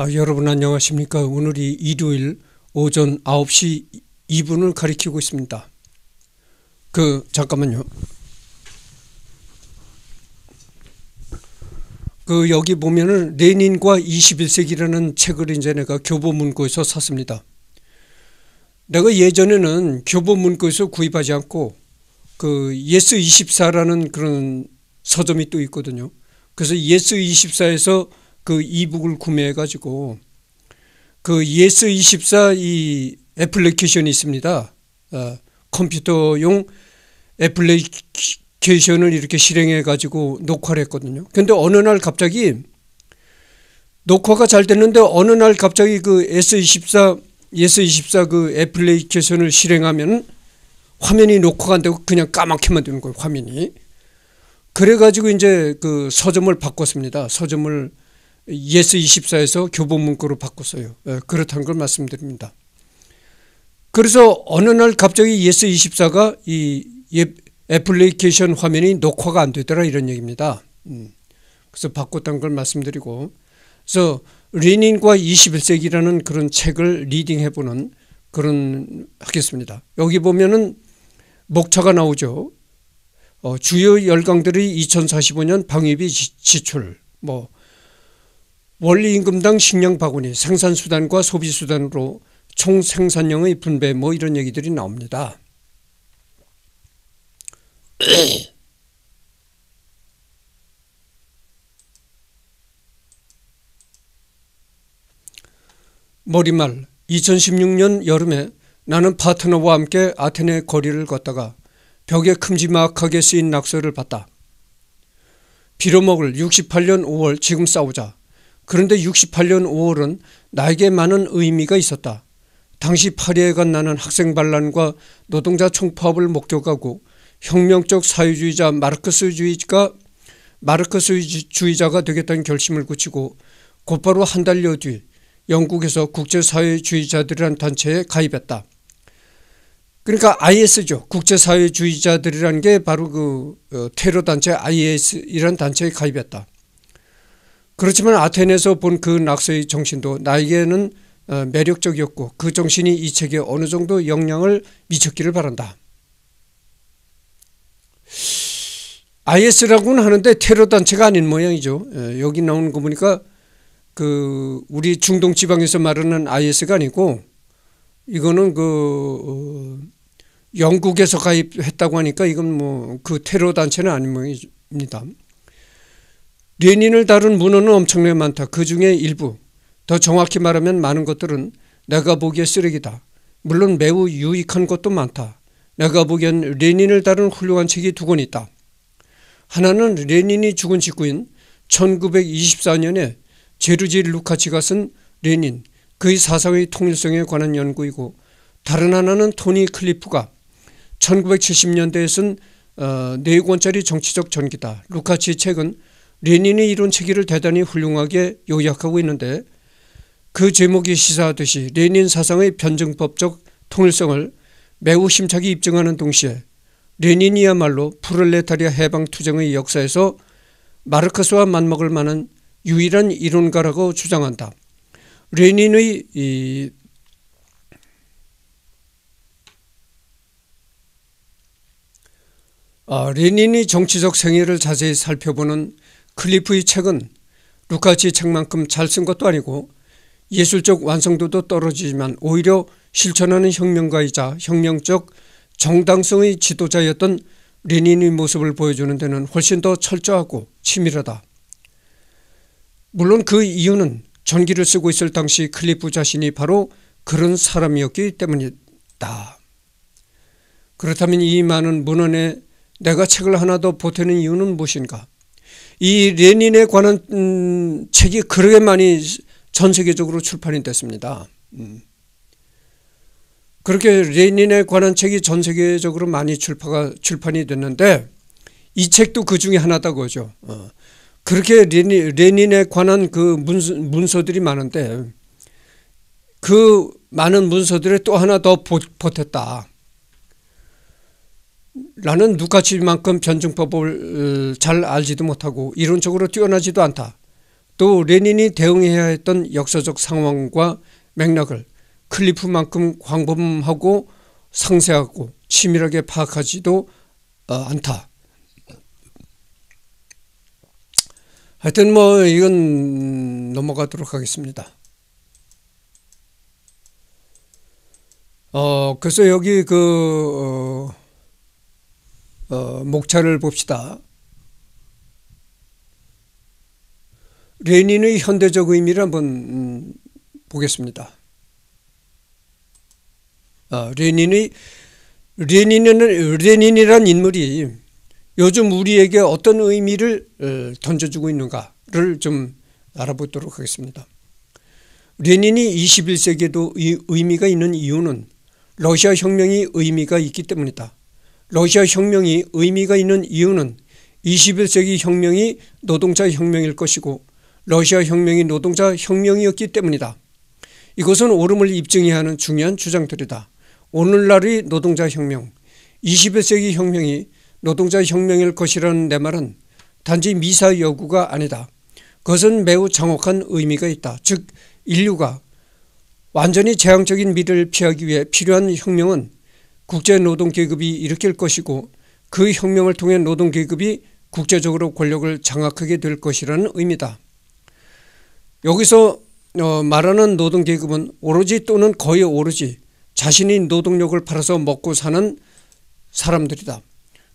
아, 여러분 안녕하십니까? 오늘이 일요일 오전 9시 2분을 가리키고 있습니다. 그 잠깐만요. 그 여기 보면은 레닌과 21세기라는 책을 이제 내가 교보문고에서 샀습니다. 내가 예전에는 교보문고에서 구입하지 않고 그 예스 24라는 그런 서점이 또 있거든요. 그래서 예스 24에서 그 이북을 구매해 가지고 그 예스 24이 애플리케이션이 있습니다. 어, 컴퓨터용 애플리케이션을 이렇게 실행해 가지고 녹화를 했거든요. 근데 어느 날 갑자기 녹화가 잘 됐는데 어느 날 갑자기 그 S24 S24 그 애플리케이션을 실행하면 화면이 녹화가 안 되고 그냥 까맣게만 되는 거예요, 화면이. 그래 가지고 이제 그 서점을 바꿨습니다. 서점을 예스 24에서 교보 문구로 바꿨어요. 예, 그렇다는 걸 말씀드립니다. 그래서 어느 날 갑자기 예스 24가 이 예, 애플리케이션 화면이 녹화가 안 되더라 이런 얘기입니다. 음. 그래서 바꿨다는 걸 말씀드리고 그래서 레닌과 21세기라는 그런 책을 리딩해보는 그런 하겠습니다. 여기 보면은 목차가 나오죠. 어, 주요 열강들이 2045년 방위비 지출, 뭐 원리임금당 식량바구니 생산수단과 소비수단으로 총 생산량의 분배 뭐 이런 얘기들이 나옵니다. 머리말 2016년 여름에 나는 파트너와 함께 아테네 거리를 걷다가 벽에 큼지막하게 쓰인 낙서를 봤다. 빌어먹을 68년 5월 지금 싸우자. 그런데 68년 5월은 나에게 많은 의미가 있었다. 당시 파리에 간 나는 학생 반란과 노동자 총파업을 목격하고 혁명적 사회주의자 마르크스주의가 마르크스주의자가 되겠다는 결심을 굳히고 곧바로 한 달여 뒤 영국에서 국제사회주의자들이란 단체에 가입했다. 그러니까 IS죠. 국제사회주의자들이란게 바로 그 어, 테러 단체 IS이란 단체에 가입했다. 그렇지만 아테네에서 본 그 낙서의 정신도 나에게는 어, 매력적이었고 그 정신이 이 책에 어느 정도 영향을 미쳤기를 바란다. IS라고는 하는데 테러 단체가 아닌 모양이죠. 예, 여기 나오는 거 보니까 그 우리 중동 지방에서 말하는 IS가 아니고 이거는 그 어, 영국에서 가입했다고 하니까 이건 뭐 그 테러 단체는 아닙니다. 뇌닌을 다룬 문헌은 엄청나게 많다. 그 중에 일부, 더 정확히 말하면 많은 것들은 내가 보기에 쓰레기다. 물론 매우 유익한 것도 많다. 내가 보기엔 레닌을 다룬 훌륭한 책이 두 권 있다. 하나는 레닌이 죽은 직후인 1924년에 제르지 루카치가 쓴 레닌, 그의 사상의 통일성에 관한 연구이고 다른 하나는 토니 클리프가 1970년대에 쓴네 어, 네 권짜리 정치적 전기다. 루카치의 책은 레닌의 이론 체계를 대단히 훌륭하게 요약하고 있는데 그 제목이 시사하듯이 레닌 사상의 변증법적 통일성을 매우 힘차게 입증하는 동시에 레닌이야말로 프롤레타리아 해방투쟁의 역사에서 마르크스와 맞먹을 만한 유일한 이론가라고 주장한다. 레닌의 이 아, 레닌의 정치적 생애를 자세히 살펴보는 클리프의 책은 루카치 책만큼 잘 쓴 것도 아니고 예술적 완성도도 떨어지지만 오히려 실천하는 혁명가이자 혁명적 정당성의 지도자였던 레닌의 모습을 보여주는 데는 훨씬 더 철저하고 치밀하다. 물론 그 이유는 전기를 쓰고 있을 당시 클리프 자신이 바로 그런 사람이었기 때문이다. 그렇다면 이 많은 문헌에 내가 책을 하나 더 보태는 이유는 무엇인가? 이 레닌에 관한 음, 책이 그렇게 많이 전 세계적으로 출판이 됐습니다. 음. 그렇게 레닌에 관한 책이 전 세계적으로 많이 출파가, 출판이 됐는데 이 책도 그 중에 하나다고 하죠. 어. 그렇게 레닌, 레닌에 관한 그 문서, 문서들이 많은데 그 많은 문서들에 또 하나 더 보탰다. 나는 누가치만큼 변증법을 어, 잘 알지도 못하고 이론적으로 뛰어나지도 않다. 또 레닌이 대응해야 했던 역사적 상황과 맥락을 클리프만큼 광범하고 상세하고 치밀하게 파악하지도 어, 않다. 하여튼 뭐 이건 넘어가도록 하겠습니다. 어 그래서 여기 그 어, 어, 목차를 봅시다. 레닌의 현대적 의미를 한번 음, 보겠습니다. 아, 레닌의 레닌은 레닌이란 인물이 요즘 우리에게 어떤 의미를 어, 던져주고 있는가를 좀 알아보도록 하겠습니다. 레닌이 21세기에도 의미가 있는 이유는 러시아 혁명이 의미가 있기 때문이다. 러시아 혁명이 의미가 있는 이유는 21세기 혁명이 노동자 혁명일 것이고 러시아 혁명이 노동자 혁명이었기 때문이다. 이것은 옳음을 입증해야 하는 중요한 주장들이다. 오늘날의 노동자 혁명, 21세기 혁명이 노동자 혁명일 것이라는 내 말은 단지 미사 여구가 아니다. 그것은 매우 정확한 의미가 있다. 즉 인류가 완전히 재앙적인 미래를 피하기 위해 필요한 혁명은 국제 노동 계급이 일으킬 것이고 그 혁명을 통해 노동 계급이 국제적으로 권력을 장악하게 될 것이라는 의미다. 여기서 어, 말하는 노동 계급은 오로지 또는 거의 오로지 자신이 노동력을 팔아서 먹고 사는 사람들이다.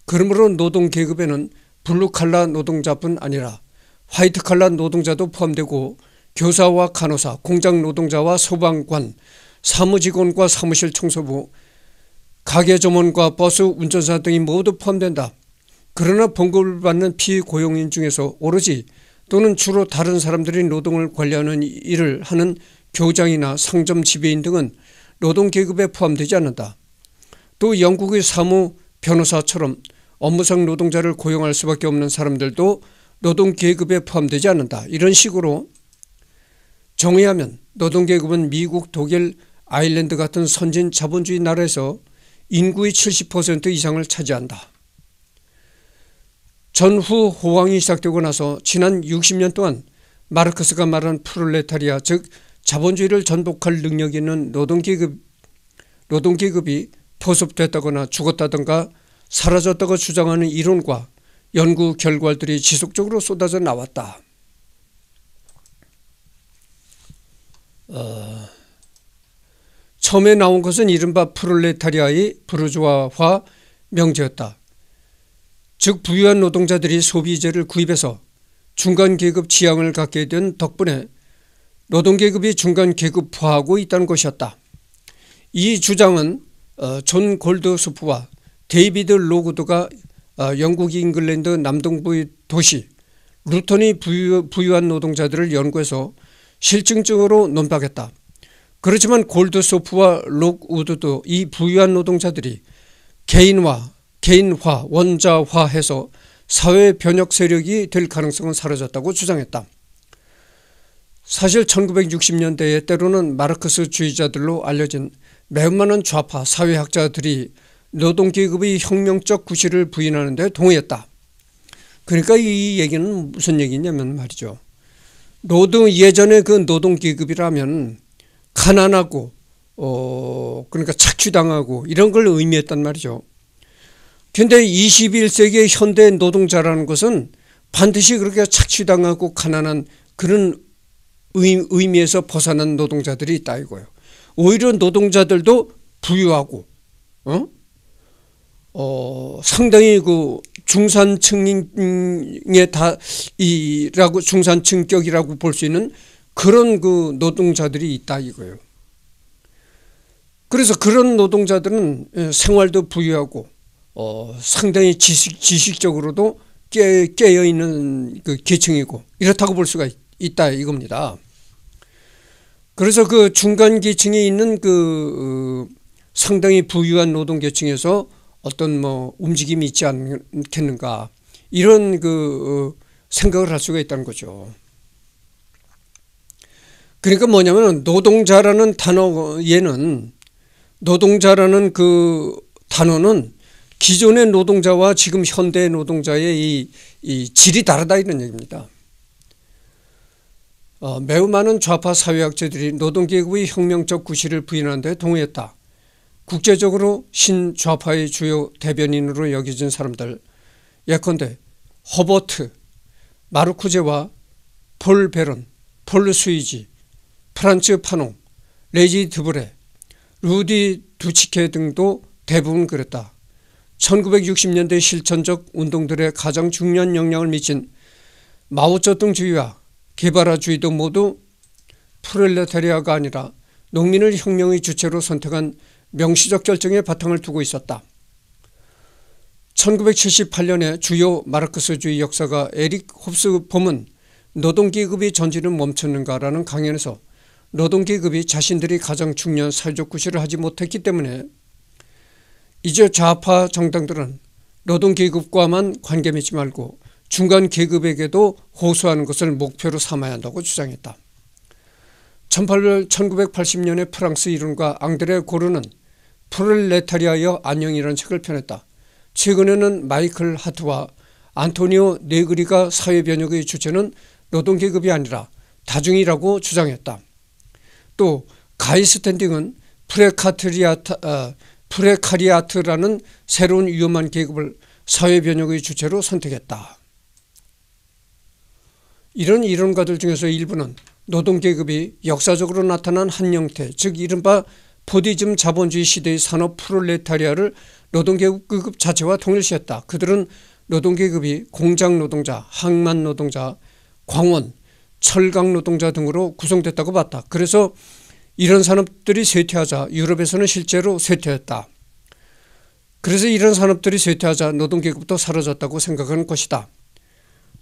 그러므로 노동 계급에는 블루칼라 노동자뿐 아니라 화이트칼라 노동자도 포함되고 교사와 간호사, 공장 노동자와 소방관, 사무직원과 사무실 청소부, 가게조문과 버스 운전사 등이 모두 포함된다. 그러나 봉급을 받는 피고용인 중에서 오로지 또는 주로 다른 사람들이 노동을 관리하는 일을 하는 교장이나 상점 지배인 등은 노동계급에 포함되지 않는다. 또 영국의 사무 변호사처럼 업무상 노동자를 고용할 수밖에 없는 사람들도 노동계급에 포함되지 않는다. 이런 식으로 정의하면 노동계급은 미국, 독일, 아일랜드 같은 선진 자본주의 나라에서 인구의 70% 이상을 차지한다. 전후 호황이 시작되고 나서 지난 60년 동안 마르크스가 말한 프롤레타리아 즉 자본주의를 전복할 능력 있는 노동계급, 노동계급이 포섭됐다거나 죽었다던가 사라졌다고 주장하는 이론과 연구 결과들이 지속적으로 쏟아져 나왔다. 어... 처음에 나온 것은 이른바 프롤레타리아의 부르주아화 명제였다. 즉 부유한 노동자들이 소비재를 구입해서 중간계급 지향을 갖게 된 덕분에 노동계급이 중간계급화하고 있다는 것이었다. 이 주장은 어, 존 골드수프와 데이비드 로그드가 어, 영국 잉글랜드 남동부의 도시 루턴이 부유, 부유한 노동자들을 연구해서 실증적으로 논박했다. 그렇지만 골드소프와 록우드도 이 부유한 노동자들이 개인화, 개인화, 원자화해서 사회 변혁 세력이 될 가능성은 사라졌다고 주장했다. 사실 1960년대에 때로는 마르크스주의자들로 알려진 매우 많은 좌파 사회학자들이 노동계급의 혁명적 구실을 부인하는 데 동의했다. 그러니까 이 얘기는 무슨 얘기냐면 말이죠. 노동 예전에 그 노동계급이라면 가난하고 어 그러니까 착취당하고 이런 걸 의미했단 말이죠. 그런데 21세기의 현대 노동자라는 것은 반드시 그렇게 착취당하고 가난한 그런 의미에서 벗어난 노동자들이 있다 이거예요. 오히려 노동자들도 부유하고 어? 어 상당히 그 중산층에 다 이라고 중산층격이라고 볼 수 있는 그런 그 노동자들이 있다 이거예요. 그래서 그런 노동자들은 예, 생활도 부유하고 어, 상당히 지식, 지식적으로도 깨, 어 있는 그 계층이고 이렇다고 볼 수가 있, 다 이겁니다. 그래서 그 중간 계층에 있는 그 어, 상당히 부유한 노동 계층에서 어떤 뭐 움직임이 있지 않겠는가 이런 그 어, 생각을 할 수가 있다는 거죠. 그러니까 뭐냐면 노동자라는 단어 얘는 노동자라는 그 단어는 기존의 노동자와 지금 현대의 노동자의 이, 이 질이 다르다 이런 얘기입니다. 어, 매우 많은 좌파 사회학자들이 노동계급의 혁명적 구실을 부인하는 데 동의했다. 국제적으로 신좌파의 주요 대변인으로 여겨진 사람들 예컨대 허버트, 마르쿠제와 폴 베런, 폴 스위지, 프란츠 파농, 레지 드브레, 루디 두치케 등도 대부분 그랬다. 1960년대 실천적 운동들의 가장 중요한 영향을 미친 마오쩌둥 주의와 개발화주의도 모두 프롤레테리아가 아니라 농민을 혁명의 주체로 선택한 명시적 결정의 바탕을 두고 있었다. 1978년에 주요 마르크스주의 역사가 에릭 홉스 봄은 노동기급이 전진을 멈췄는가라는 강연에서 노동계급이 자신들이 가장 중요한 사회적 구실을 하지 못했기 때문에 이제 좌파 정당들은 노동계급과만 관계 맺지 말고 중간 계급에게도 호소하는 것을 목표로 삼아야 한다고 주장했다. 1980년에 프랑스 이론가 앙드레 고르는 프롤레타리아여 안녕이라는 책을 펴냈다. 최근에는 마이클 하트와 안토니오 네그리가 사회변혁의 주체는 노동계급이 아니라 다중이라고 주장했다. 또 가이스탠딩은 프레카트리아트 어, 프레카리아트라는 새로운 위험한 계급을 사회 변혁의 주체로 선택했다. 이런 이론가들 중에서 일부는 노동계급이 역사적으로 나타난 한 형태 즉 이른바 포디즘 자본주의 시대의 산업 프롤레타리아를 노동계급 자체와 동일시했다. 그들은 노동계급이 공장 노동자, 항만 노동자, 광원, 철강 노동자 등으로 구성됐다고 봤다. 그래서 이런 산업들이 쇠퇴하자 유럽에서는 실제로 쇠퇴했다. 그래서 이런 산업들이 쇠퇴하자 노동계급도 사라졌다고 생각하는 것이다.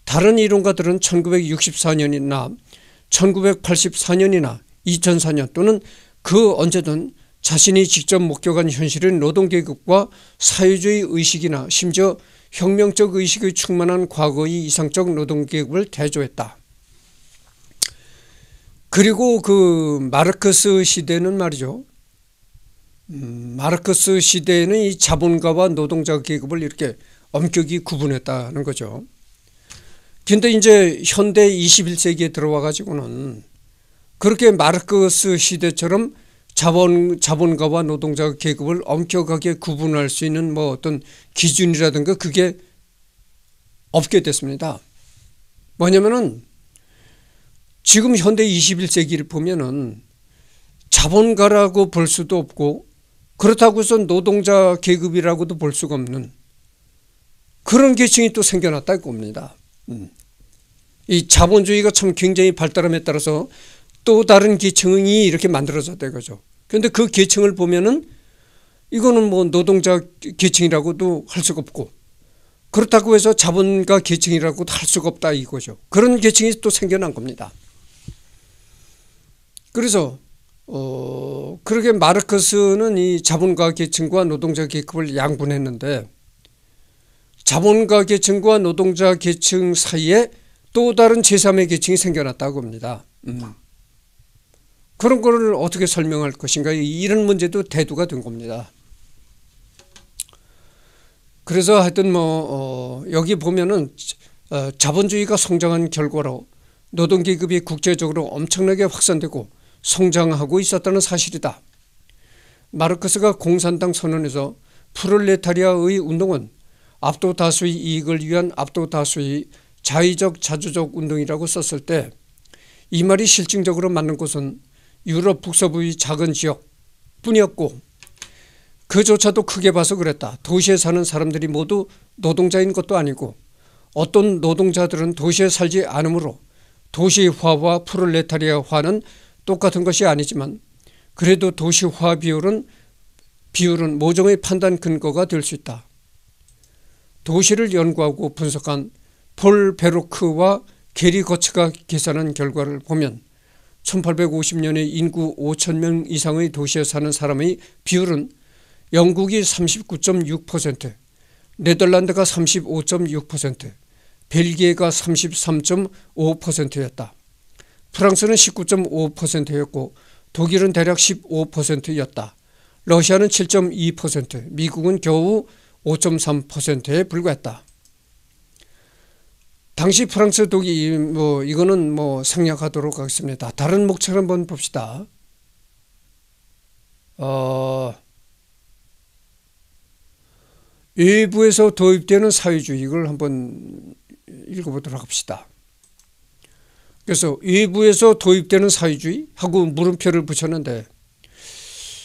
다른 이론가들은 1964년이나 1984년이나 2004년 또는 그 언제든 자신이 직접 목격한 현실은 노동계급과 사회주의 의식이나 심지어 혁명적 의식이 충만한 과거의 이상적 노동계급을 대조했다. 그리고 그 마르크스 시대는 말이죠. 음, 마르크스 시대에는 이 자본가와 노동자 계급을 이렇게 엄격히 구분했다는 거죠. 근데 이제 현대 21세기에 들어와 가지고는 그렇게 마르크스 시대처럼 자본, 자본가와 노동자 계급을 엄격하게 구분할 수 있는 뭐 어떤 기준이라든가 그게 없게 됐습니다. 뭐냐면은 지금 현대 21세기를 보면은 자본가라고 볼 수도 없고 그렇다고 해서 노동자 계급이라고도 볼 수가 없는 그런 계층이 또 생겨났다 이겁니다. 음. 이 자본주의가 참 굉장히 발달함에 따라서 또 다른 계층이 이렇게 만들어졌다 이거죠. 그런데 그 계층을 보면은 이거는 뭐 노동자 계층이라고도 할 수가 없고 그렇다고 해서 자본가 계층이라고도 할 수가 없다 이거죠. 그런 계층이 또 생겨난 겁니다. 그래서 어 그러게 마르크스는 이 자본가 계층과 노동자 계급을 양분했는데 자본가 계층과 노동자 계층 사이에 또 다른 제3의 계층이 생겨났다고 합니다. 음. 그런 거를 어떻게 설명할 것인가 이런 문제도 대두가 된 겁니다. 그래서 하여튼 뭐 어, 여기 보면은 어, 자본주의가 성장한 결과로 노동계급이 국제적으로 엄청나게 확산되고 성장하고 있었다는 사실이다. 마르크스가 공산당 선언에서 프롤레타리아의 운동은 압도 다수의 이익을 위한 압도 다수의 자의적 자주적 운동이라고 썼을 때 이 말이 실증적으로 맞는 곳은 유럽 북서부의 작은 지역 뿐이었고 그조차도 크게 봐서 그랬다. 도시에 사는 사람들이 모두 노동자인 것도 아니고 어떤 노동자들은 도시에 살지 않으므로 도시화와 프롤레타리아화는 똑같은 것이 아니지만 그래도 도시화 비율은 비율은 모종의 판단 근거가 될 수 있다. 도시를 연구하고 분석한 폴 베로크와 게리 거츠가 계산한 결과를 보면 1850년에 인구 5천명 이상의 도시에 사는 사람의 비율은 영국이 39.6%, 네덜란드가 35.6%, 벨기에가 33.5%였다. 프랑스는 19.5%였고 독일은 대략 15%였다. 러시아는 7.2%, 미국은 겨우 5.3%에 불과했다. 당시 프랑스 독일 뭐 이거는 뭐 생략하도록 하겠습니다. 다른 목차를 한번 봅시다. 어, 외부에서 도입되는 사회주의 이걸 한번 읽어보도록 합시다. 그래서 외부에서 도입되는 사회주의하고 물음표를 붙였는데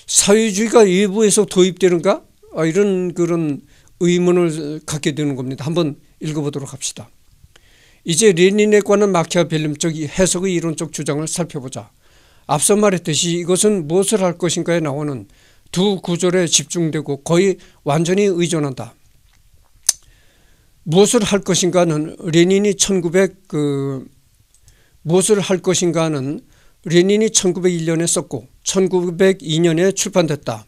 사회주의가 외부에서 도입되는가? 아, 이런 그런 의문을 갖게 되는 겁니다. 한번 읽어보도록 합시다. 이제 레닌에 관한 마키아벨림적 해석의 이론적 주장을 살펴보자. 앞서 말했듯이 이것은 무엇을 할 것인가에 나오는 두 구절에 집중되고 거의 완전히 의존한다. 무엇을 할 것인가는 레닌이 1900그 무엇을 할 것인가 는 레닌이 1901년에 썼고 1902년에 출판됐다.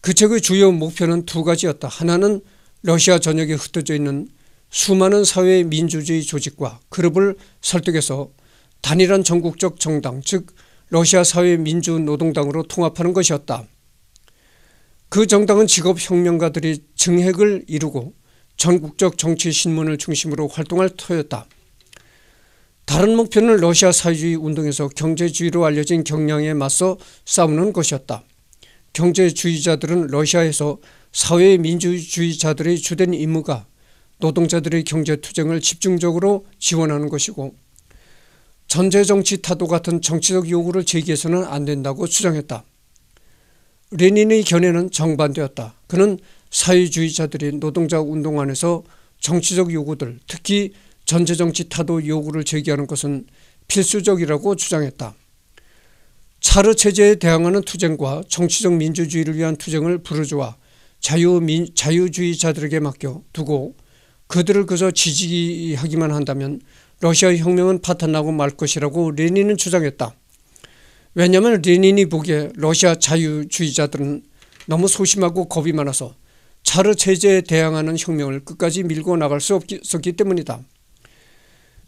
그 책의 주요 목표는 두 가지였다. 하나는 러시아 전역에 흩어져 있는 수많은 사회 민주주의 조직과 그룹을 설득해서 단일한 전국적 정당 즉 러시아 사회민주노동당으로 통합하는 것이었다. 그 정당은 직업혁명가들이 증핵을 이루고 전국적 정치 신문을 중심으로 활동할 터였다. 다른 목표는 러시아 사회주의 운동에서 경제주의로 알려진 경향에 맞서 싸우는 것이었다. 경제주의자들은 러시아에서 사회 민주주의자들의 주된 임무가 노동자들의 경제투쟁을 집중적으로 지원하는 것이고 전제정치 타도 같은 정치적 요구를 제기해서는 안 된다고 주장했다. 레닌의 견해는 정반대였다. 그는 사회주의자들이 노동자 운동 안에서 정치적 요구들 특히 전제정치 타도 요구를 제기하는 것은 필수적이라고 주장했다. 차르 체제에 대항하는 투쟁과 정치적 민주주의를 위한 투쟁을 부르주아 자유민, 자유주의자들에게 맡겨 두고 그들을 그저 지지하기만 한다면 러시아 혁명은 파탄나고 말 것이라고 레닌은 주장했다. 왜냐하면 레닌이 보기에 러시아 자유주의자들은 너무 소심하고 겁이 많아서 차르 체제에 대항하는 혁명을 끝까지 밀고 나갈 수 없었기 때문이다.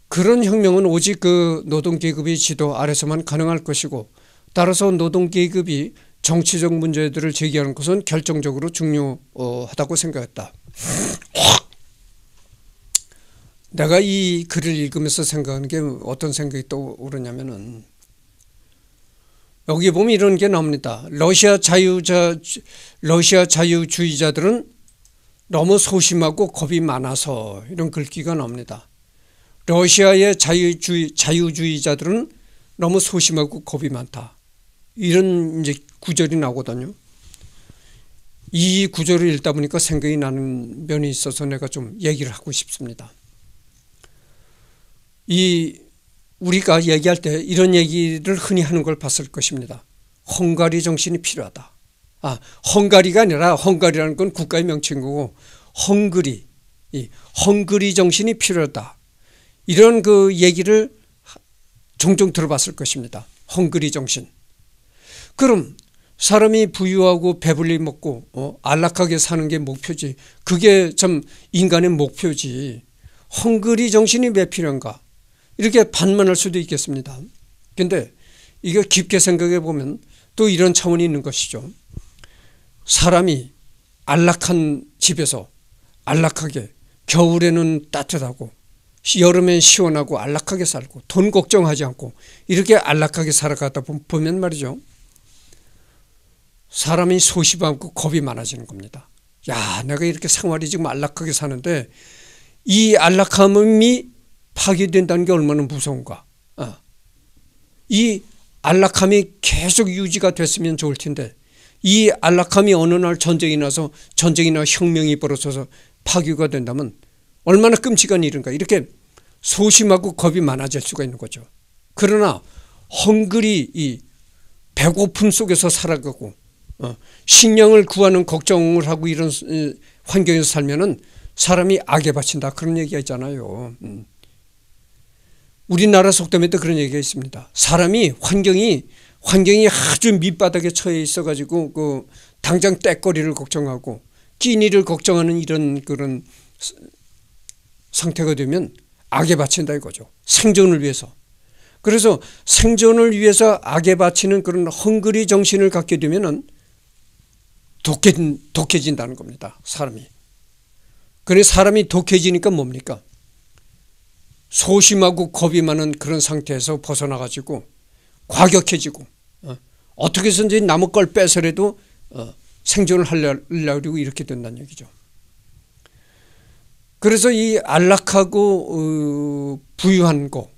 그런 혁명은 오직 그 노동계급의 지도 아래서만 가능할 것이고 따라서 노동계급이 정치적 문제들을 제기하는 것은 결정적으로 중요하다고 생각했다. 내가 이 글을 읽으면서 생각하는 게 어떤 생각이 떠오르냐면은 여기 보면 이런 게 나옵니다. 러시아 자유자 러시아 자유주의자들은 너무 소심하고 겁이 많아서 이런 글귀가 나옵니다. 러시아의 자유주의, 자유주의자들은 너무 소심하고 겁이 많다. 이런 이제 구절이 나오거든요. 이 구절을 읽다 보니까 생각이 나는 면이 있어서 내가 좀 얘기를 하고 싶습니다. 이 우리가 얘기할 때 이런 얘기를 흔히 하는 걸 봤을 것입니다. 헝가리 정신이 필요하다. 아, 헝가리가 아니라 헝가리라는 건 국가의 명칭이고 헝그리, 이 헝그리 정신이 필요하다. 이런 그 얘기를 종종 들어봤을 것입니다. 헝그리 정신. 그럼 사람이 부유하고 배불리 먹고 어? 안락하게 사는 게 목표지. 그게 참 인간의 목표지. 헝그리 정신이 왜 필요한가? 이렇게 반문할 수도 있겠습니다. 근데 이게 깊게 생각해 보면 또 이런 차원이 있는 것이죠. 사람이 안락한 집에서 안락하게 겨울에는 따뜻하고 여름엔 시원하고 안락하게 살고 돈 걱정하지 않고 이렇게 안락하게 살아가다 보면 말이죠. 사람이 소심하고 겁이 많아지는 겁니다. 야, 내가 이렇게 생활이 지금 안락하게 사는데 이 안락함이 파괴된다는 게 얼마나 무서운가. 어. 이 안락함이 계속 유지가 됐으면 좋을 텐데 이 안락함이 어느 날 전쟁이 나서 전쟁이나 혁명이 벌어져서 파괴가 된다면 얼마나 끔찍한 일인가 이렇게 소심하고 겁이 많아질 수가 있는 거죠. 그러나 헝그리 이 배고픔 속에서 살아가고 어, 식량을 구하는 걱정을 하고 이런 어, 환경에서 살면은 사람이 악에 바친다 그런 얘기가 있잖아요. 음. 우리나라 속담에도 그런 얘기가 있습니다. 사람이 환경이 환경이 아주 밑바닥에 처해 있어가지고 그 당장 떼거리를 걱정하고 끼니를 걱정하는 이런 그런 상태가 되면 악에 바친다 이거죠. 생존을 위해서. 그래서 생존을 위해서 악에 바치는 그런 헝그리 정신을 갖게 되면은 독해진, 독해진다는 겁니다. 사람이. 그래 사람이 독해지니까 뭡니까? 소심하고 겁이 많은 그런 상태에서 벗어나가지고 과격해지고 어, 어떻게 해서든지 남의 걸 뺏으려도 생존을 하려고 이렇게 된다는 얘기죠. 그래서 이 안락하고 어, 부유한 거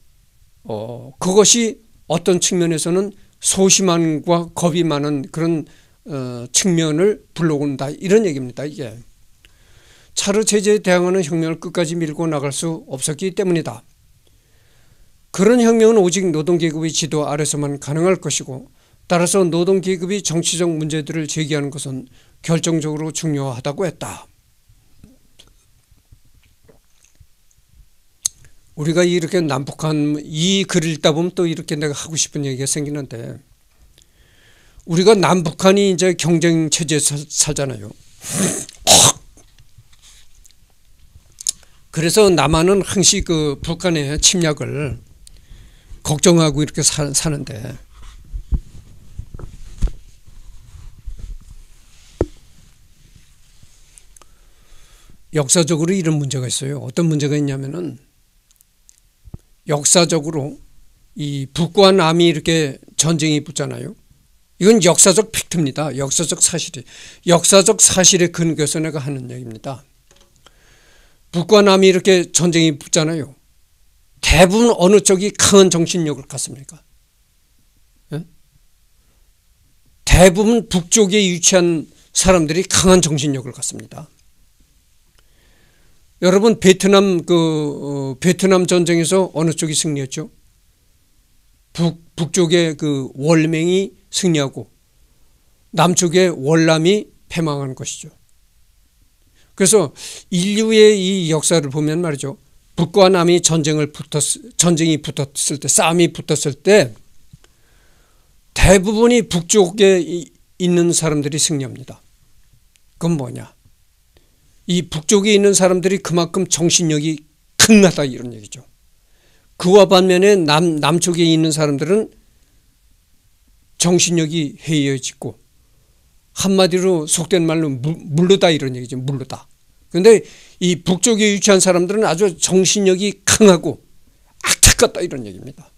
어, 그것이 어떤 측면에서는 소심함과 겁이 많은 그런 어, 측면을 불러온다 이런 얘기입니다. 이게 차르 체제에 대항하는 혁명을 끝까지 밀고 나갈 수 없었기 때문이다. 그런 혁명은 오직 노동계급의 지도 아래서만 가능할 것이고 따라서 노동계급이 정치적 문제들을 제기하는 것은 결정적으로 중요하다고 했다. 우리가 이렇게 남북한 이 글을 읽다 보면 또 이렇게 내가 하고 싶은 얘기가 생기는데 우리가 남북한이 이제 경쟁 체제에서 살잖아요. 그래서 남한은 항시 그 북한의 침략을 걱정하고 이렇게 사, 사는데 역사적으로 이런 문제가 있어요. 어떤 문제가 있냐면은 역사적으로 이 북과 남이 이렇게 전쟁이 붙잖아요. 이건 역사적 팩트입니다. 역사적 사실이. 역사적 사실에 근거해서 내가 하는 얘기입니다. 북과 남이 이렇게 전쟁이 붙잖아요. 대부분 어느 쪽이 강한 정신력을 갖습니까? 예? 대부분 북쪽에 위치한 사람들이 강한 정신력을 갖습니다. 여러분 베트남 그 어, 베트남 전쟁에서 어느 쪽이 승리했죠? 북 북쪽의 그 월맹이 승리하고 남쪽의 월남이 패망한 것이죠. 그래서 인류의 이 역사를 보면 말이죠. 북과 남이 전쟁을 붙었 전쟁이 붙었을 때 싸움이 붙었을 때 대부분이 북쪽에 있는 사람들이 승리합니다. 그건 뭐냐? 이 북쪽에 있는 사람들이 그만큼 정신력이 강하다 이런 얘기죠. 그와 반면에 남, 남쪽에 있는 사람들은 정신력이 헤이어지고 한마디로 속된 말로 물르다 이런 얘기죠. 물르다. 그런데 이 북쪽에 위치한 사람들은 아주 정신력이 강하고 악착 같다 이런 얘기입니다.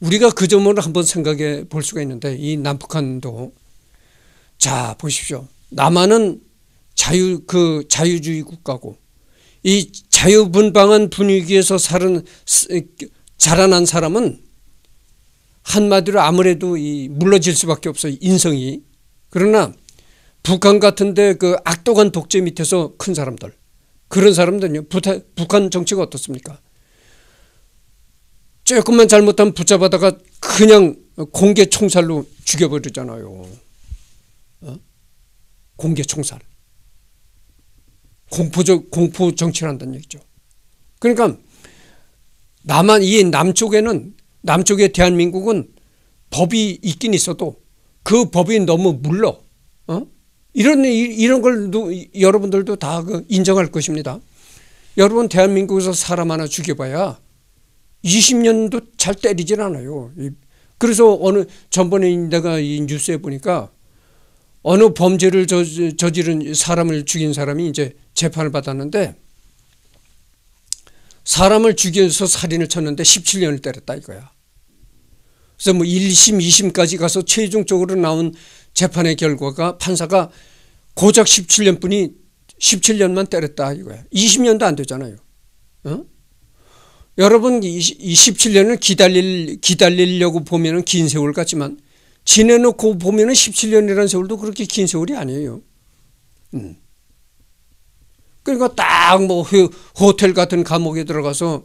우리가 그 점을 한번 생각해 볼 수가 있는데 이 남북한도 자 보십시오. 남한은 자유 그 자유주의 국가고 이 자유분방한 분위기에서 살은 자라난 사람은 한마디로 아무래도 이 물러질 수밖에 없어요 인성이 그러나 북한 같은데 그 악독한 독재 밑에서 큰 사람들 그런 사람들요 북한 정치가 어떻습니까? 조금만 잘못하면 붙잡아다가 그냥 공개 총살로 죽여버리잖아요. 어? 공개 총살. 공포적 공포 정치를 한다는 얘기죠. 그러니까 남한 이 남쪽에는 남쪽의 대한민국은 법이 있긴 있어도 그 법이 너무 물러 어? 이런 이런 걸 여러분들도 다 그 인정할 것입니다. 여러분 대한민국에서 사람 하나 죽여봐야 20년도 잘 때리질 않아요. 그래서 어느 전번에 내가 이 뉴스에 보니까 어느 범죄를 저지른 사람을 죽인 사람이 이제 재판을 받았는데 사람을 죽여서 살인을 쳤는데 17년을 때렸다 이거야. 그래서 뭐 1심, 2심까지 가서 최종적으로 나온 재판의 결과가 판사가 고작 17년뿐이 17년만 때렸다 이거야. 20년도 안 되잖아요. 어? 여러분 이1 7년을 기다릴 기다리려고 보면은 긴 세월 같지만 지내놓고 보면은 17년이라는 세월도 그렇게 긴 세월이 아니에요. 음. 그러니까 딱 뭐 호텔 같은 감옥에 들어가서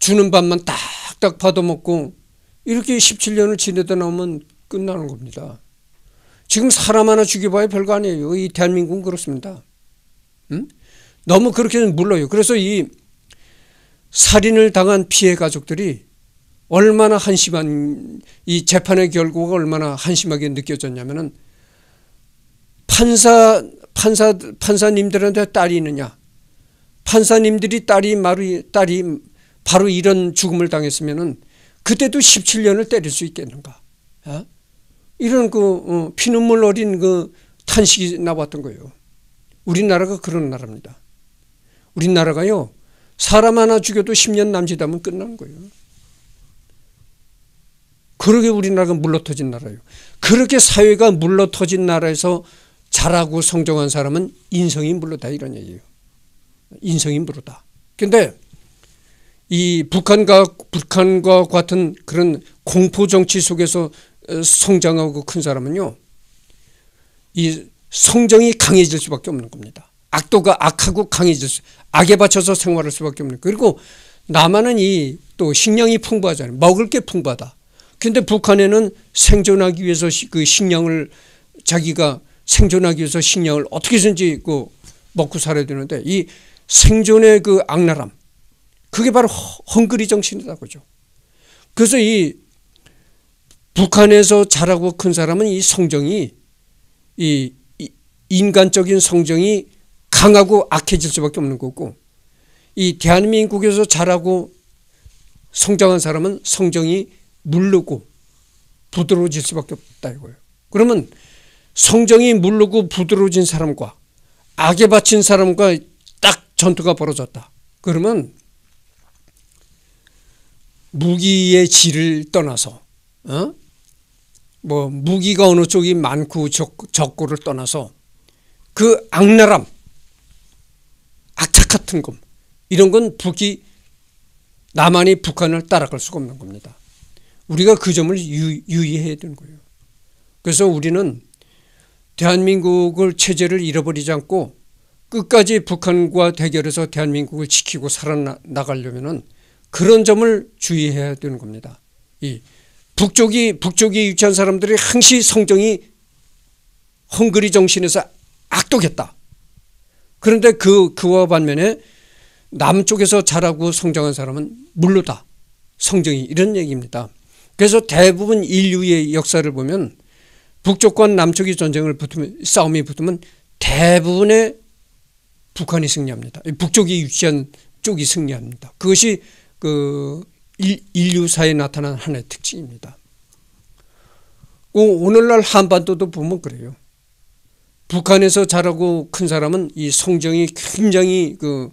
주는 밥만 딱딱 받아먹고 이렇게 17년을 지내다 나오면 끝나는 겁니다. 지금 사람 하나 죽여봐야 별거 아니에요. 이 대한민국은 그렇습니다. 음? 너무 그렇게는 물러요. 그래서 이 살인을 당한 피해 가족들이 얼마나 한심한 이 재판의 결과가 얼마나 한심하게 느껴졌냐면은 판사 판사 판사님들한테 딸이 있느냐 판사님들이 딸이 말이 딸이 바로 이런 죽음을 당했으면은 그때도 17년을 때릴 수 있겠는가? 어? 이런 그 어, 피눈물 어린 그 탄식이 나왔던 거예요. 우리나라가 그런 나라입니다. 우리나라가요 사람 하나 죽여도 10년 남짓하면 끝난 거예요. 그렇게 우리나라가 물러터진 나라예요. 그렇게 사회가 물러터진 나라에서 잘하고 성장한 사람은 인성이 물러다 이런 얘기예요. 인성이 물러다. 근데 이 북한과 북한과 같은 그런 공포 정치 속에서 어, 성장하고 큰 사람은요. 이 성정이 강해질 수밖에 없는 겁니다. 악도가 악하고 강해질 수, 악에 받쳐서 생활할 수밖에 없는. 그리고 남한은 이 또 식량이 풍부하잖아요. 먹을 게 풍부하다. 근데 북한에는 생존하기 위해서 그 식량을 자기가 생존하기 위해서 식량을 어떻게든지 그 먹고 살아야 되는데 이 생존의 그 악랄함 그게 바로 헝그리 정신이다 그죠. 그래서 이 북한에서 자라고 큰 사람은 이 성정이 이 인간적인 성정이 강하고 악해질 수밖에 없는 거고 이 대한민국에서 자라고 성장한 사람은 성정이 물르고 부드러워질 수밖에 없다 이거예요. 그러면 성정이 물르고 부드러워진 사람과 악에 바친 사람과 딱 전투가 벌어졌다. 그러면 무기의 질을 떠나서 어? 뭐 무기가 어느 쪽이 많고 적, 적고를 떠나서 그 악랄함, 악착 같은 것 이런 건 북이 남한이 북한을 따라갈 수가 없는 겁니다. 우리가 그 점을 유, 유의해야 되는 거예요. 그래서 우리는 대한민국을 체제를 잃어버리지 않고 끝까지 북한과 대결해서 대한민국을 지키고 살아나가려면은 그런 점을 주의해야 되는 겁니다. 이 북쪽이 북쪽에 위치한 사람들이 항시 성정이 헝그리 정신에서 악독했다. 그런데 그 그와 반면에 남쪽에서 자라고 성장한 사람은 물로다. 성정이 이런 얘기입니다. 그래서 대부분 인류의 역사를 보면 북쪽과 남쪽이 전쟁을 붙으면 싸움이 붙으면 대부분의 북한이 승리합니다. 북쪽이 유치한 쪽이 승리합니다. 그것이 그 인류사에 나타난 하나의 특징입니다. 오늘날 한반도도 보면 그래요. 북한에서 자라고 큰 사람은 이 성정이 굉장히 그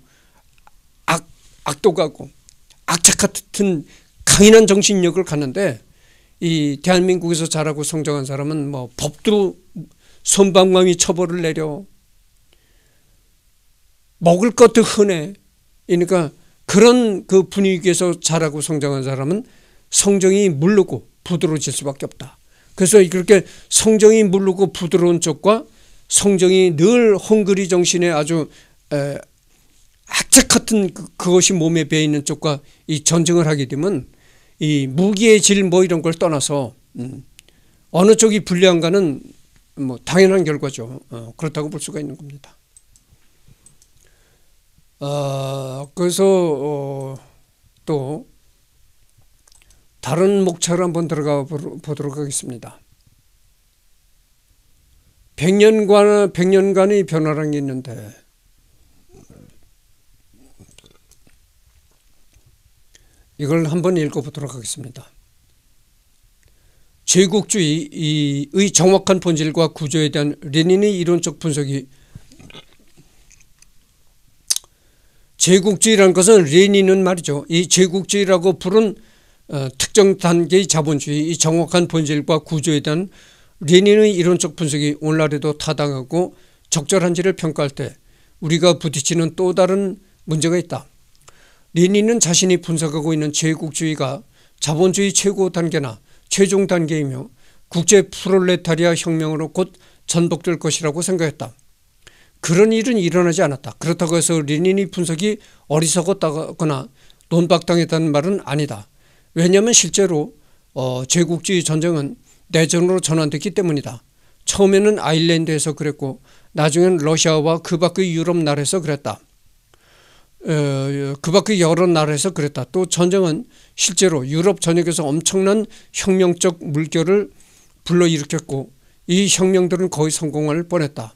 악, 악독하고 악착 같은 강인한 정신력을 갖는데 이 대한민국에서 자라고 성장한 사람은 뭐 법도 선방망이 처벌을 내려 먹을 것도 흔해 그러니까 그런 그 분위기에서 자라고 성장한 사람은 성정이 물르고 부드러워질 수밖에 없다. 그래서 그렇게 성정이 물르고 부드러운 쪽과 성정이 늘 헝그리 정신에 아주 에, 학착 같은 그, 그것이 몸에 배어 있는 쪽과 이 전쟁을 하게 되면 이 무기의 질 뭐 이런 걸 떠나서 음, 어느 쪽이 불리한가는 뭐 당연한 결과죠. 어, 그렇다고 볼 수가 있는 겁니다. 아, 그래서 어, 또 다른 목차를 한 번 들어가 보도록 하겠습니다. 100년간, 1년간의 변화라는 게 있는데 이걸 한번 읽어보도록 하겠습니다. 제국주의의 정확한 본질과 구조에 대한 레닌의 이론적 분석이 제국주의라는 것은 레닌은 말이죠. 이 제국주의라고 부른 어, 특정 단계의 자본주의 이 정확한 본질과 구조에 대한 레닌의 이론적 분석이 오늘날에도 타당하고 적절한지를 평가할 때 우리가 부딪히는 또 다른 문제가 있다. 레닌은 자신이 분석하고 있는 제국주의가 자본주의 최고 단계나 최종 단계이며 국제 프롤레타리아 혁명으로 곧 전복될 것이라고 생각했다. 그런 일은 일어나지 않았다. 그렇다고 해서 레닌이 분석이 어리석었다거나 논박당했다는 말은 아니다. 왜냐하면 실제로 어, 제국주의 전쟁은 내전으로 전환됐기 때문이다. 처음에는 아일랜드에서 그랬고 나중엔 러시아와 그 밖의 유럽 나라에서 그랬다. 어, 예, 그 밖의 여러 나라에서 그랬다. 또 전쟁은 실제로 유럽 전역에서 엄청난 혁명적 물결을 불러일으켰고 이 혁명들은 거의 성공할 뻔했다.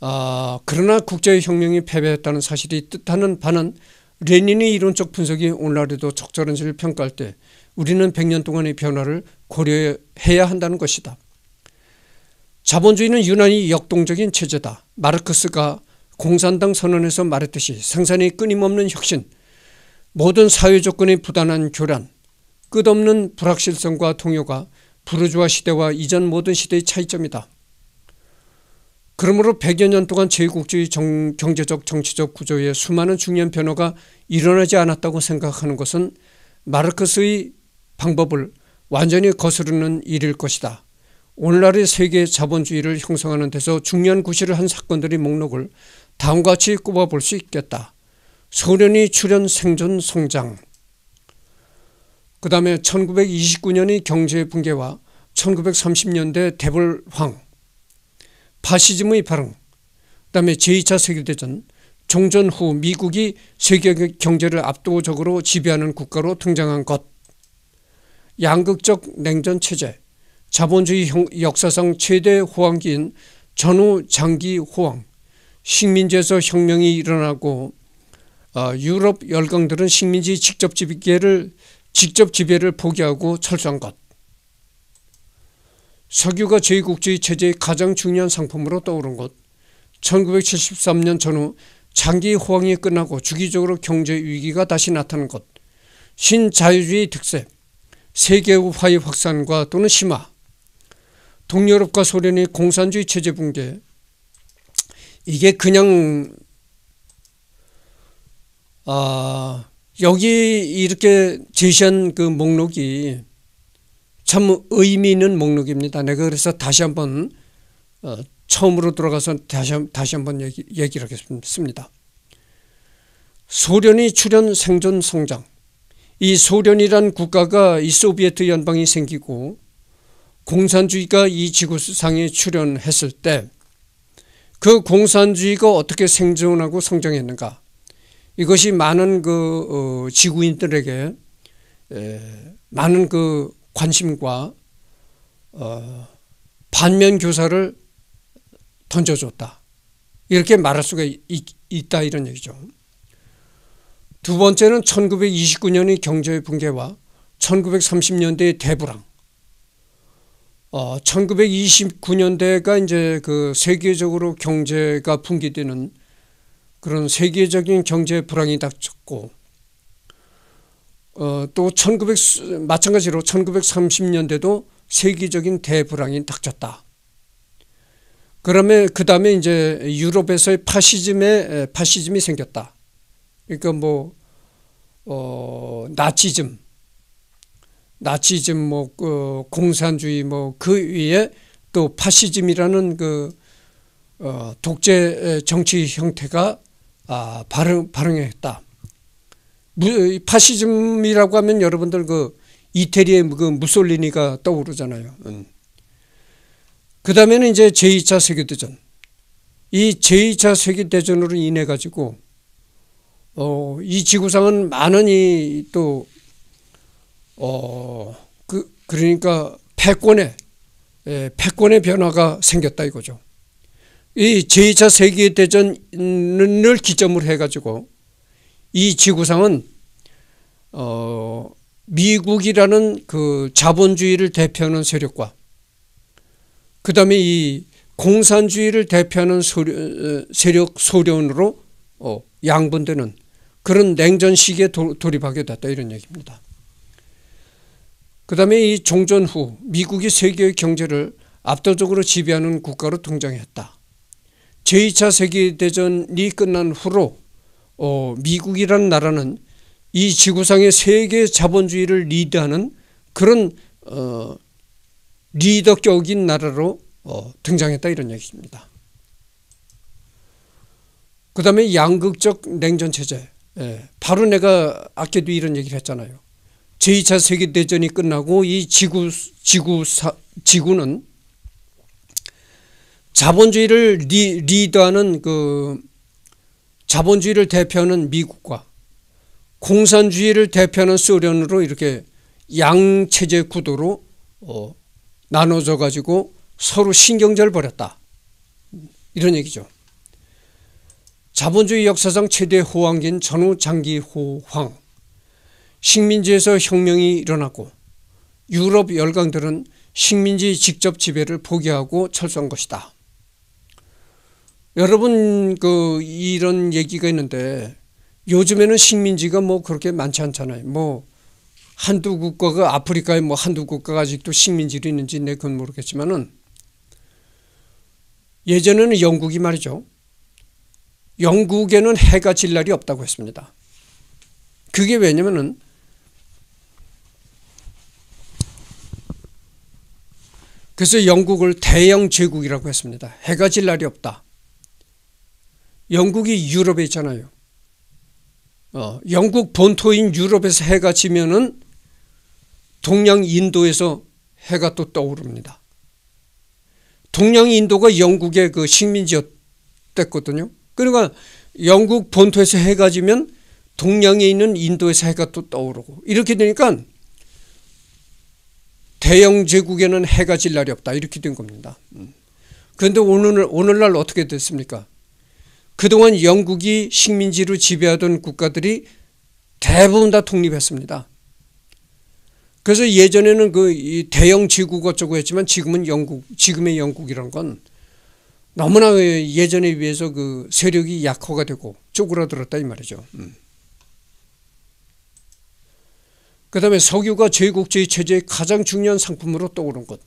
아, 그러나 국제혁명이 패배했다는 사실이 뜻하는 반은 레닌의 이론적 분석이 오늘날에도 적절한지를 평가할 때 우리는 100년 동안의 변화를 고려해야 한다는 것이다. 자본주의는 유난히 역동적인 체제다. 마르크스가 공산당 선언에서 말했듯이 생산이 끊임없는 혁신, 모든 사회 조건의 부단한 교란, 끝없는 불확실성과 통요가 부르주아 시대와 이전 모든 시대의 차이점이다. 그러므로 100여 년 동안 제국주의 정, 경제적 정치적 구조에 수많은 중요한 변화가 일어나지 않았다고 생각하는 것은 마르크스의 방법을 완전히 거스르는 일일 것이다. 오늘날의 세계 자본주의를 형성하는 데서 중요한 구실을 한 사건들의 목록을 다음과 같이 꼽아볼 수 있겠다. 소련이 출현 생존 성장 그 다음에 1929년의 경제 붕괴와 1930년대 대불황 파시즘의 발흥 그 다음에 제2차 세계대전 종전 후 미국이 세계 경제를 압도적으로 지배하는 국가로 등장한 것 양극적 냉전 체제 자본주의 역사상 최대 호황기인 전후 장기 호황 식민지에서 혁명이 일어나고 아, 유럽 열강들은 식민지 직접 지배를 직접 지배를 포기하고 철수한 것. 석유가 제국주의 체제의 가장 중요한 상품으로 떠오른 것. 1973년 전후 장기 호황이 끝나고 주기적으로 경제 위기가 다시 나타난 것. 신자유주의 특세 세계화의 확산과 또는 심화, 동유럽과 소련의 공산주의 체제 붕괴, 이게 그냥 아 여기 이렇게 제시한 그 목록이 참 의미 있는 목록입니다. 내가 그래서 다시 한번 어, 처음으로 들어가서 다시, 다시 한번 얘기, 얘기를 하겠습니다. 소련이 출현 생존 성장. 이 소련이란 국가가 이 소비에트 연방이 생기고 공산주의가 이 지구상에 출현했을 때그 공산주의가 어떻게 생존하고 성장했는가 이것이 많은 그 어, 지구인들에게 에, 많은 그 관심과 어, 반면 교사를 던져줬다 이렇게 말할 수가 있, 있다 이런 얘기죠. 두 번째는 1929년의 경제 붕괴와 1930년대의 대불황 어, 1929년대가 이제 그 세계적으로 경제가 붕괴되는 그런 세계적인 경제 불황이 닥쳤고 어, 또 1900, 마찬가지로 1930년대도 세계적인 대불황이 닥쳤다. 그러면 그 다음에 이제 유럽에서의 파시즘에 파시즘이 생겼다. 그러니까 뭐 어, 나치즘, 나치즘 뭐 그 공산주의 뭐 그 위에 또 파시즘이라는 그 어, 독재 정치 형태가 아, 발흥, 발흥했다. 파시즘이라고 하면 여러분들 그 이태리의 그 무솔리니가 떠오르잖아요. 음. 그 다음에는 이제 제2차 세계대전. 이 제2차 세계대전으로 인해 가지고 어, 이 지구상은 많은 이또 어, 그, 그러니까 패권의, 예, 패권의 변화가 생겼다 이거죠. 이 제2차 세계대전을 기점으로 해가지고 이 지구상은 어, 미국이라는 그 자본주의를 대표하는 세력과 그 다음에 이 공산주의를 대표하는 소련, 어, 세력 소련으로 어, 양분되는 그런 냉전 시기에 도, 돌입하게 됐다 이런 얘기입니다. 그 다음에 이 종전 후 미국이 세계의 경제를 압도적으로 지배하는 국가로 등장했다. 제2차 세계대전이 끝난 후로 어, 미국이란 나라는 이 지구상의 세계 자본주의를 리드하는 그런 어, 리더격인 나라로 어, 등장했다 이런 얘기입니다. 그 다음에 양극적 냉전체제 예, 바로 내가 아껴도 이런 얘기를 했잖아요. 제2차 세계대전이 끝나고 이 지구, 지구 사, 지구는 자본주의를 리, 드하는그 자본주의를 대표하는 미국과 공산주의를 대표하는 소련으로 이렇게 양체제 구도로 어, 나눠져 가지고 서로 신경전을 벌였다. 이런 얘기죠. 자본주의 역사상 최대 호황인 기 전후 장기 호황. 식민지에서 혁명이 일어났고 유럽 열강들은 식민지 직접 지배를 포기하고 철수한 것이다. 여러분 그 이런 얘기가 있는데 요즘에는 식민지가 뭐 그렇게 많지 않잖아요. 뭐 한두 국가가 아프리카에 뭐 한두 국가가 아직도 식민지로 있는지 내건 모르겠지만은 예전에는 영국이 말이죠. 영국에는 해가 질 날이 없다고 했습니다. 그게 왜냐면은 그래서 영국을 대영 제국이라고 했습니다. 해가 질 날이 없다. 영국이 유럽에 있잖아요. 어, 영국 본토인 유럽에서 해가 지면은 동양 인도에서 해가 또 떠오릅니다. 동양 인도가 영국의 그 식민지였댔거든요. 그러니까 영국 본토에서 해가 지면 동양에 있는 인도에서 해가 또 떠오르고 이렇게 되니까 대영 제국에는 해가 질 날이 없다 이렇게 된 겁니다. 음. 그런데 오늘 오늘날 어떻게 됐습니까? 그동안 영국이 식민지로 지배하던 국가들이 대부분 다 독립했습니다. 그래서 예전에는 그 대영 제국 어쩌고 했지만 지금은 영국 지금의 영국이란 건 너무나 예전에 비해서 그 세력이 약화가 되고 쪼그라들었다 이 말이죠. 음. 그 다음에 석유가 제국주의 체제의 가장 중요한 상품으로 떠오른 것.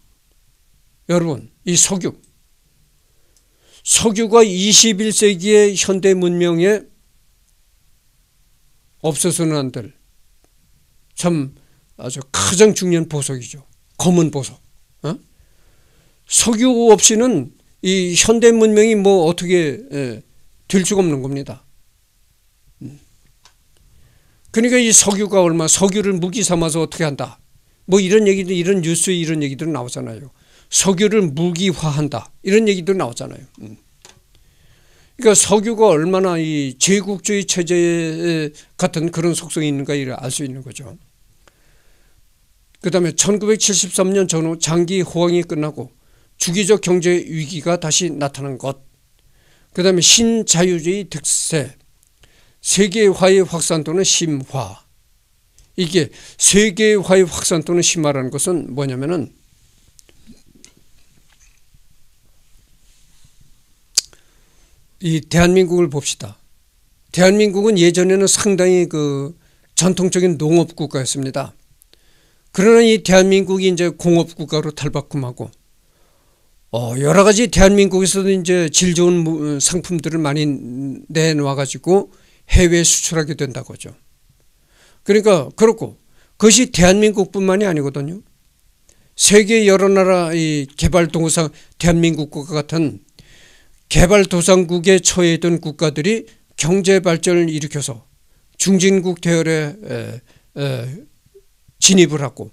여러분, 이 석유. 석유가 21세기의 현대 문명에 없어서는 안 될 참 아주 가장 중요한 보석이죠. 검은 보석. 어? 석유 없이는 이 현대 문명이 뭐 어떻게 예, 될 수가 없는 겁니다. 그러니까 이 석유가 얼마 석유를 무기 삼아서 어떻게 한다. 뭐 이런 얘기도 이런 뉴스에 이런 얘기들 나오잖아요. 석유를 무기화한다. 이런 얘기도 나오잖아요. 음. 그러니까 석유가 얼마나 이 제국주의 체제 같은 그런 속성이 있는가 이를 알 수 있는 거죠. 그 다음에 1973년 전후 장기 호황이 끝나고 주기적 경제 위기가 다시 나타난 것. 그 다음에 신자유주의 득세. 세계화의 확산 또는 심화 이게 세계화의 확산 또는 심화라는 것은 뭐냐면은 이 대한민국을 봅시다. 대한민국은 예전에는 상당히 그 전통적인 농업 국가였습니다. 그러나 이 대한민국이 이제 공업 국가로 탈바꿈하고 어 여러 가지 대한민국에서도 이제 질 좋은 상품들을 많이 내놔 가지고 해외 수출하게 된다고죠. 하 그러니까 그렇고 그것이 대한민국뿐만이 아니거든요. 세계 여러 나라 이 개발 동상 대한민국과 같은 개발 도상국에 처해 있던 국가들이 경제 발전을 일으켜서 중진국 대열에 에, 에, 진입을 하고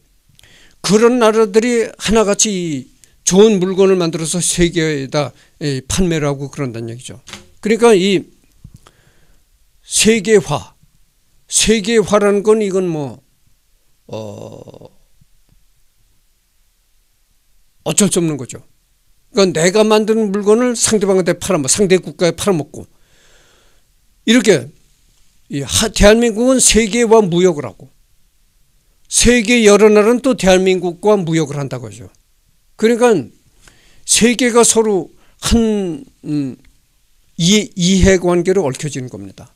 그런 나라들이 하나같이 좋은 물건을 만들어서 세계에다 판매를 하고 그런다는 얘기죠. 그러니까 이 세계화, 세계화라는 건 이건 뭐, 어, 어쩔 수 없는 거죠. 그러니까 내가 만든 물건을 상대방한테 팔아먹 상대 국가에 팔아먹고, 이렇게, 대한민국은 세계와 무역을 하고, 세계 여러 나라는 또 대한민국과 무역을 한다고 하죠. 그러니까 세계가 서로 한 음, 이, 이해관계로 얽혀지는 겁니다.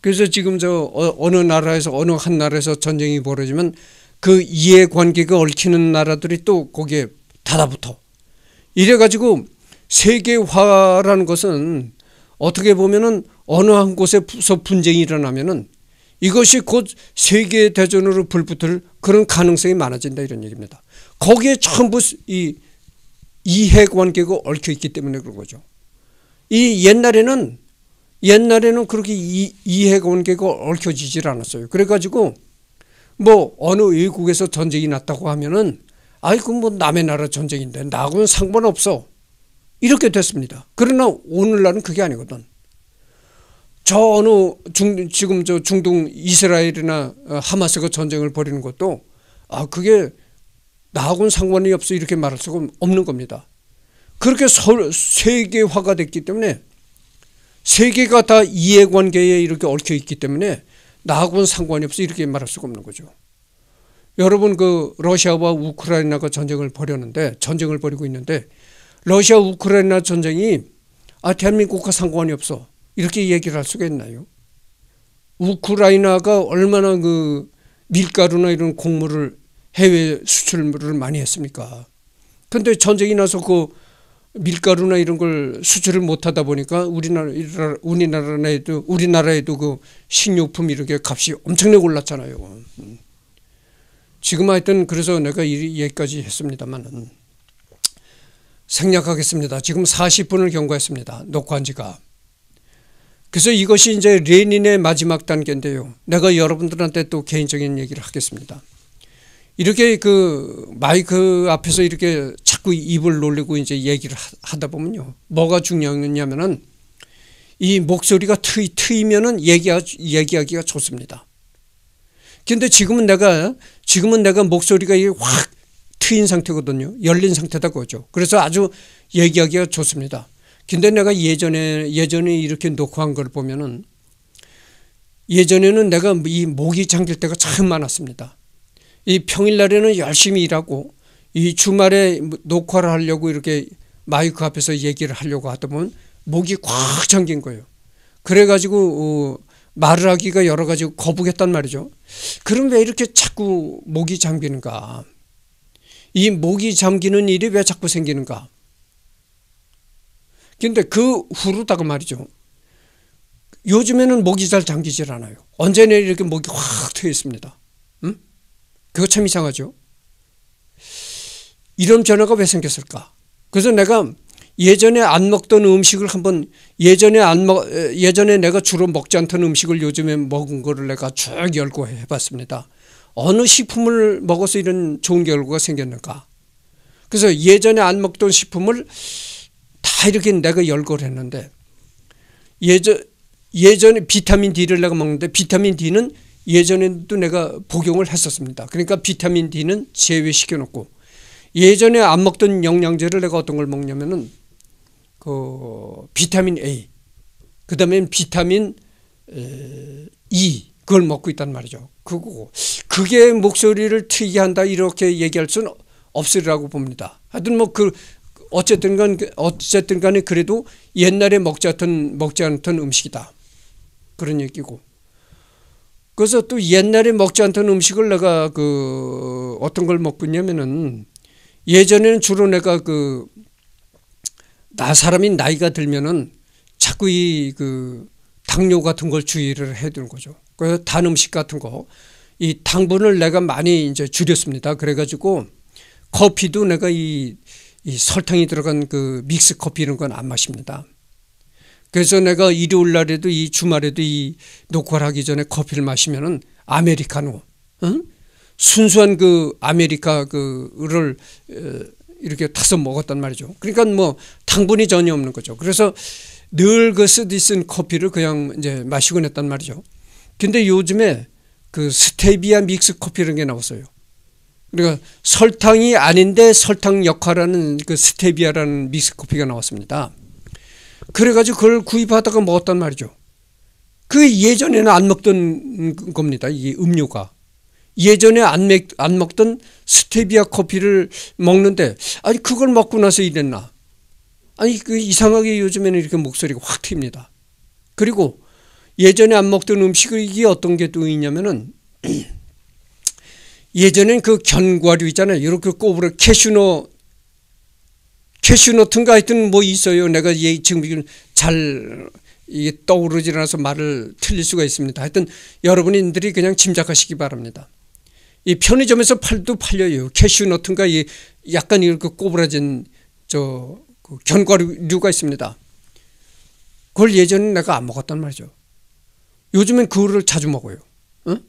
그래서 지금 저 어, 어느 나라에서 어느 한 나라에서 전쟁이 벌어지면 그 이해 관계가 얽히는 나라들이 또 거기에 닫아붙어. 이래 가지고 세계화라는 것은 어떻게 보면은 어느 한 곳에서 분쟁이 일어나면은 이것이 곧 세계 대전으로 불붙을 그런 가능성이 많아진다 이런 얘기입니다. 거기에 전부 이 이해 관계가 얽혀 있기 때문에 그런 거죠. 이 옛날에는 옛날에는 그렇게 이, 해관계가 얽혀지질 않았어요. 그래가지고 뭐 어느 외국에서 전쟁이 났다고 하면은 아이 그뭐 남의 나라 전쟁인데 나하고는 상관없어 이렇게 됐습니다. 그러나 오늘날은 그게 아니거든. 저 어느 중 지금 저 중동 이스라엘이나 어, 하마스가 전쟁을 벌이는 것도 아 그게 나하고는 상관이 없어 이렇게 말할 수가 없는 겁니다. 그렇게 서, 세계화가 됐기 때문에 세계가 다 이해관계에 이렇게 얽혀 있기 때문에 나하고는 상관이 없어 이렇게 말할 수가 없는 거죠. 여러분 그 러시아와 우크라이나가 전쟁을 벌였는데 전쟁을 벌이고 있는데 러시아 우크라이나 전쟁이 아 대한민국과 상관이 없어 이렇게 얘기를 할 수가 있나요? 우크라이나가 얼마나 그 밀가루나 이런 곡물을 해외 수출을 물 많이 했습니까? 근데 전쟁이 나서 그 밀가루나 이런 걸 수출을 못 하다 보니까 우리나라 우리나라에도 우리나라에도 그 식료품 이렇게 값이 엄청나게 올랐잖아요. 음. 지금 하여튼 그래서 내가 여기까지 했습니다만은 생략하겠습니다. 지금 40분을 경과했습니다. 녹화한 지가. 그래서 이것이 이제 레닌의 마지막 단계인데요. 내가 여러분들한테 또 개인적인 얘기를 하겠습니다. 이렇게 그 마이크 앞에서 이렇게 자꾸 입을 놀리고 이제 얘기를 하다 보면요. 뭐가 중요하냐면은 이 목소리가 트이, 트이면은 얘기하, 얘기하기가 좋습니다. 근데 지금은 내가, 지금은 내가 목소리가 확 트인 상태거든요. 열린 상태다 그거죠. 그래서 아주 얘기하기가 좋습니다. 근데 내가 예전에, 예전에 이렇게 녹화한 걸 보면은 예전에는 내가 이 목이 잠길 때가 참 많았습니다. 이 평일날에는 열심히 일하고 이 주말에 녹화를 하려고 이렇게 마이크 앞에서 얘기를 하려고 하다 보면 목이 꽉 잠긴 거예요. 그래가지고 어, 말을 하기가 여러 가지 거북했단 말이죠. 그럼 왜 이렇게 자꾸 목이 잠기는가? 이 목이 잠기는 일이 왜 자꾸 생기는가? 근데 그 후로다가 말이죠. 요즘에는 목이 잘 잠기질 않아요. 언제나 이렇게 목이 확 트여 있습니다. 응? 그거 참 이상하죠. 이런 변화가 왜 생겼을까? 그래서 내가 예전에 안 먹던 음식을 한번 예전에 안 먹, 예전에 내가 주로 먹지 않던 음식을 요즘에 먹은 거를 내가 쭉 열고 해봤습니다. 어느 식품을 먹어서 이런 좋은 결과가 생겼는가? 그래서 예전에 안 먹던 식품을 다 이렇게 내가 열거를 했는데 예전 예전에 비타민 D를 내가 먹는데 비타민 D는 예전에도 내가 복용을 했었습니다. 그러니까 비타민 D는 제외시켜 놓고 예전에 안 먹던 영양제를 내가 어떤 걸 먹냐면은 그 비타민 A, 그다음에 비타민 E 그걸 먹고 있단 말이죠. 그거 그게 목소리를 트이게 한다 이렇게 얘기할 수는 없으리라고 봅니다. 하여튼 뭐 그 어쨌든 간 어쨌든 간에 그래도 옛날에 먹지 않던 먹지 않던 음식이다 그런 얘기고. 그래서 또 옛날에 먹지 않던 음식을 내가 그 어떤 걸 먹고 있냐면은 예전에는 주로 내가 그나 사람이 나이가 들면은 자꾸 이 그 당뇨 같은 걸 주의를 해두는 거죠. 그래서 단 음식 같은 거 이 당분을 내가 많이 이제 줄였습니다. 그래가지고 커피도 내가 이, 이 설탕이 들어간 그 믹스 커피 이런 건 안 마십니다. 그래서 내가 일요일 날에도 이 주말에도 이 녹화를 하기 전에 커피를 마시면은 아메리카노, 응? 순수한 그 아메리카 그를 어, 이렇게 타서 먹었단 말이죠. 그러니까 뭐 당분이 전혀 없는 거죠. 그래서 늘 그쓰디슨 커피를 그냥 이제 마시곤 했단 말이죠. 근데 요즘에 그 스테비아 믹스 커피라는 게 나왔어요. 그러니까 설탕이 아닌데 설탕 역할하는 그 스테비아라는 믹스 커피가 나왔습니다. 그래가지고 그걸 구입하다가 먹었단 말이죠. 그 예전에는 안 먹던 겁니다. 이 음료가. 예전에 안, 맥, 안 먹던 스테비아 커피를 먹는데 아니 그걸 먹고 나서 이랬나 아니 그 이상하게 요즘에는 이렇게 목소리가 확 튑니다. 그리고 예전에 안 먹던 음식을 이게 어떤 게 또 있냐면은 예전엔 그 견과류 있잖아요. 이렇게 꼬부러 캐슈너 캐슈너튼가 하여튼 뭐 있어요. 내가 예, 지금 잘 이게 떠오르지 않아서 말을 틀릴 수가 있습니다. 하여튼 여러분들이 그냥 짐작하시기 바랍니다. 이 편의점에서 팔도 팔려요. 캐슈너트가이 약간 이렇게 그 꼬부라진 저그 견과류가 있습니다. 그걸 예전에 내가 안 먹었단 말이죠. 요즘엔 그거를 자주 먹어요. 응?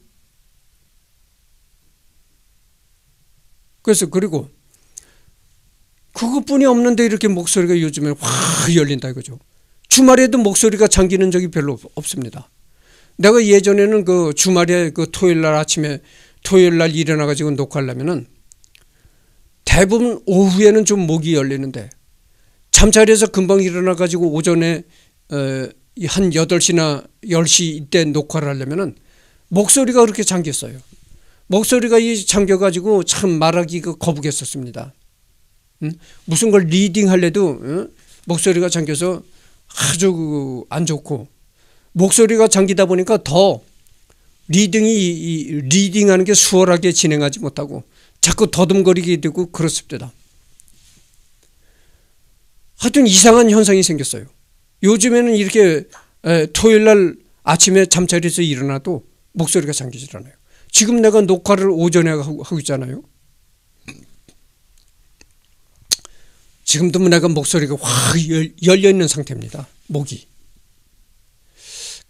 그래서 그리고 그것뿐이 없는데 이렇게 목소리가 요즘에 확 열린다 이거죠. 주말에도 목소리가 잠기는 적이 별로 없습니다. 내가 예전에는 그 주말에 그 토요일 날 아침에 토요일 날 일어나가지고 녹화하려면은 대부분 오후에는 좀 목이 열리는데 잠자리에서 금방 일어나가지고 오전에 어, 한 8시나 10시 이때 녹화를 하려면은 목소리가 그렇게 잠겼어요. 목소리가 잠겨가지고 참 말하기가 거북했었습니다. 응? 무슨 걸 리딩 할래도 응? 목소리가 잠겨서 아주 그 안 좋고 목소리가 잠기다 보니까 더 리딩이 리딩하는 게 수월하게 진행하지 못하고 자꾸 더듬거리게 되고 그렇습니다. 하여튼 이상한 현상이 생겼어요. 요즘에는 이렇게 토요일 날 아침에 잠자리에서 일어나도 목소리가 잠기질 않아요. 지금 내가 녹화를 오전에 하고, 하고 있잖아요. 지금도 내가 목소리가 확 열려 있는 상태입니다. 목이.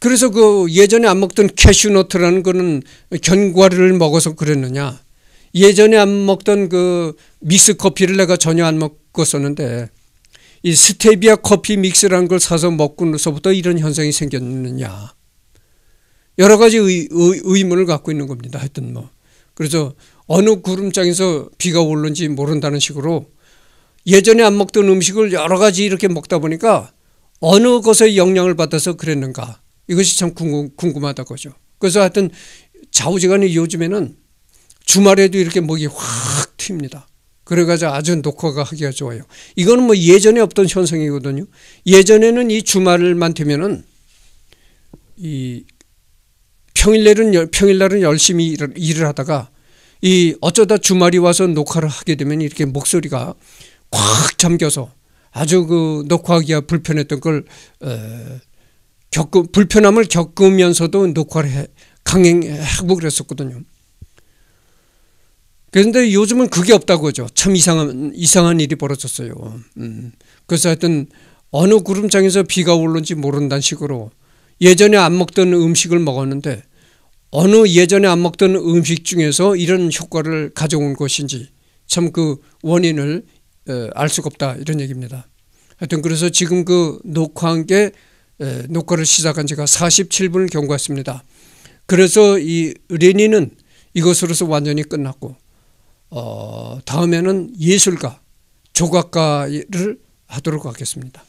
그래서 그 예전에 안 먹던 캐슈노트라는 거는 견과류를 먹어서 그랬느냐. 예전에 안 먹던 그 믹스 커피를 내가 전혀 안 먹었었는데 이 스테비아 커피 믹스라는 걸 사서 먹고서부터 나 이런 현상이 생겼느냐. 여러 가지 의, 의 문을 갖고 있는 겁니다. 하여튼 뭐. 그래서 어느 구름장에서 비가 오는지 모른다는 식으로 예전에 안 먹던 음식을 여러 가지 이렇게 먹다 보니까 어느 것에 영향을 받아서 그랬는가. 이것이 참 궁금, 하다고죠 그래서 하여튼 좌우지간에 요즘에는 주말에도 이렇게 목이 확 튑니다. 그래가지고 아주 녹화가 하기가 좋아요. 이거는 뭐 예전에 없던 현상이거든요. 예전에는 이 주말만 되면은 이 평일날은 평일날은 열심히 일을, 일을 하다가 이 어쩌다 주말이 와서 녹화를 하게 되면 이렇게 목소리가 꽉 잠겨서 아주 그 녹화하기가 불편했던 걸 에, 어, 겪음 불편함을 겪으면서도 녹화를 해, 강행하고 그랬었거든요. 그런데 요즘은 그게 없다고 하죠. 참 이상한 이상한 일이 벌어졌어요. 음. 그래서 하여튼 어느 구름장에서 비가 오는지 모른다는 식으로 예전에 안 먹던 음식을 먹었는데 어느 예전에 안 먹던 음식 중에서 이런 효과를 가져온 것인지 참 그 원인을 어, 알 수가 없다 이런 얘기입니다. 하여튼 그래서 지금 그 녹화한 게 녹화를 시작한 지가 47분을 경과했습니다. 그래서 이 레니는 이것으로서 완전히 끝났고 어, 다음에는 예술가, 조각가를 하도록 하겠습니다.